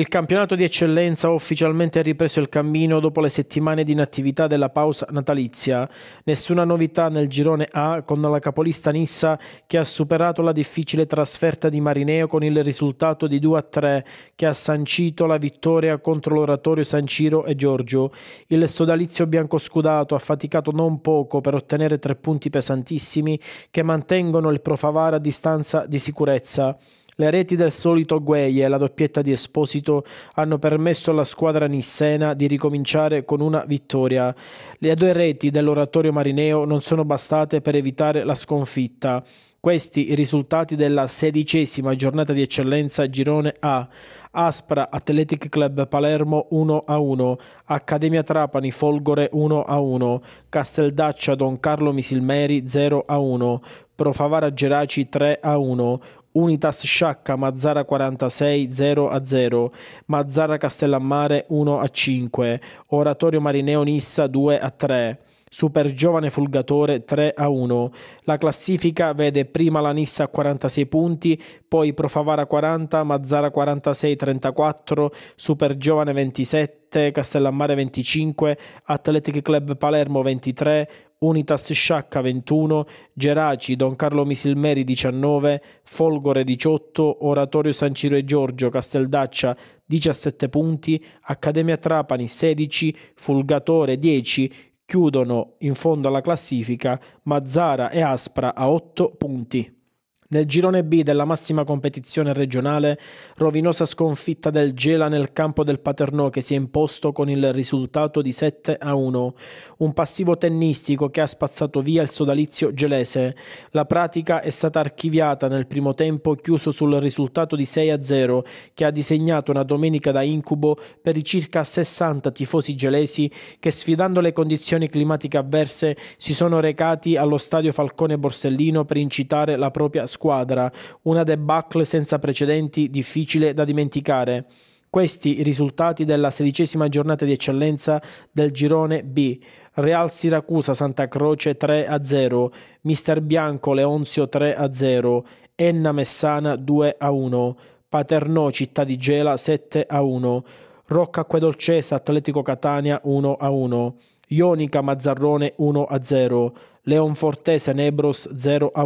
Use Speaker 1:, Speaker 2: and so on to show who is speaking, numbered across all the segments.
Speaker 1: Il campionato di eccellenza ha ufficialmente ripreso il cammino dopo le settimane di inattività della pausa natalizia. Nessuna novità nel girone A con la capolista Nissa che ha superato la difficile trasferta di Marineo con il risultato di 2 a 3 che ha sancito la vittoria contro l'oratorio San Ciro e Giorgio. Il sodalizio biancoscudato ha faticato non poco per ottenere tre punti pesantissimi che mantengono il Profavara a distanza di sicurezza. Le reti del solito Gueye e la doppietta di Esposito hanno permesso alla squadra nissena di ricominciare con una vittoria. Le due reti dell'oratorio marineo non sono bastate per evitare la sconfitta. Questi i risultati della sedicesima giornata di eccellenza Girone A. Aspra Athletic Club Palermo 1-1, Accademia Trapani Folgore 1-1, Casteldaccia Don Carlo Misilmeri 0-1, Profavara Geraci 3-1, Unitas Sciacca Mazzara 46 0 a 0, Mazzara Castellammare 1 a 5, Oratorio Marineo Nissa 2 a 3. Super Giovane Fulgatore 3 a 1. La classifica vede prima la Nissa a 46 punti, poi Profavara 40, Mazzara 46 34, Super Giovane 27, Castellammare 25, Athletic Club Palermo 23, Unitas Sciacca 21, Geraci, Don Carlo Misilmeri 19, Folgore 18, Oratorio San Ciro e Giorgio, Casteldaccia 17 punti, Accademia Trapani 16, Fulgatore 10, chiudono in fondo alla classifica Mazzara e Aspra a 8 punti. Nel girone B della massima competizione regionale, rovinosa sconfitta del Gela nel campo del Paternò che si è imposto con il risultato di 7 a 1. Un passivo tennistico che ha spazzato via il sodalizio gelese. La pratica è stata archiviata nel primo tempo chiuso sul risultato di 6 a 0 che ha disegnato una domenica da incubo per i circa 60 tifosi gelesi che sfidando le condizioni climatiche avverse si sono recati allo stadio Falcone Borsellino per incitare la propria squadra squadra, una debacle senza precedenti difficile da dimenticare. Questi i risultati della sedicesima giornata di eccellenza del girone B. Real Siracusa Santa Croce 3-0, Mister Bianco Leonzio 3-0, a Enna Messana 2-1, a Paternò Città di Gela 7-1, a Rocca Acquedolcesa Atletico Catania 1-1, a Ionica Mazzarrone 1-0, a Leonfortese Nebros 0-1, a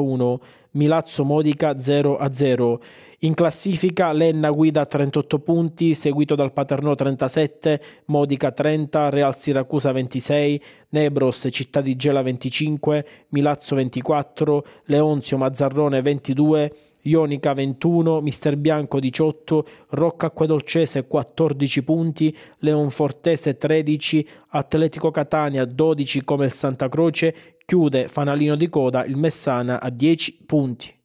Speaker 1: Milazzo Modica 0 a 0. In classifica Lenna guida 38 punti, seguito dal Paternò 37, Modica 30, Real Siracusa 26, Nebros Città di Gela 25, Milazzo 24, Leonzio Mazzarrone 22, Ionica 21, Mister Bianco 18, Rocca Acquedolcese 14 punti, Leonfortese 13, Atletico Catania 12 come il Santa Croce, chiude fanalino di coda il Messana a 10 punti.